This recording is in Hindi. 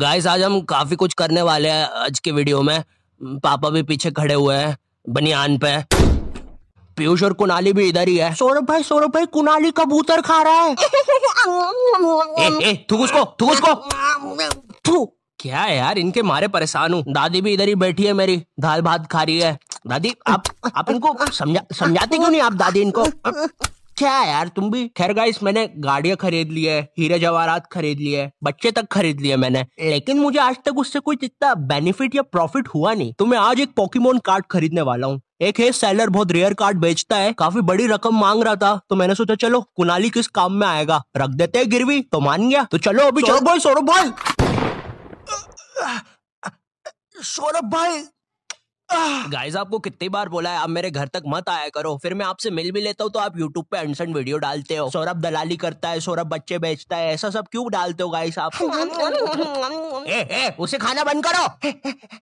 गाइस आज हम काफी कुछ करने वाले हैं आज के वीडियो में पापा भी पीछे खड़े हुए हैं बनियान पे पीयूष और कुनाली भी इधर ही है सौरभ भाई सौरभ भाई कुनाली कबूतर खा रहा है ए, उसको थूक उसको क्या है यार इनके मारे परेशान हूँ दादी भी इधर ही बैठी है मेरी दाल भात खा रही है दादी आप आप इनको समझा समझाते क्यों नहीं आप दादी इनको अच्छा है यार तुम भी खैर गाइस मैंने गाड़ियां खरीद ली है हीरे जवाहरात खरीद लिए बच्चे तक खरीद लिए मैंने लेकिन मुझे आज तक उससे कोई इतना बेनिफिट या प्रॉफिट हुआ नहीं तो मैं आज एक पॉकीमोन कार्ड खरीदने वाला हूँ एक है सेलर बहुत रेयर कार्ड बेचता है काफी बड़ी रकम मांग रहा था तो मैंने सोचा चलो कुनाली किस काम में आएगा रख देते हैं गिरवी तो मान गया तो चलो अभी भाई सौरभ भाई सौरभ भाई गाइस आपको कितनी बार बोला है आप मेरे घर तक मत आया करो फिर मैं आपसे मिल भी लेता हूँ तो आप यूट्यूब पे अनसन वीडियो डालते हो सौरभ दलाली करता है सौरभ बच्चे बेचता है ऐसा सब क्यों डालते हो गाइस आप ए, ए, उसे खाना बंद करो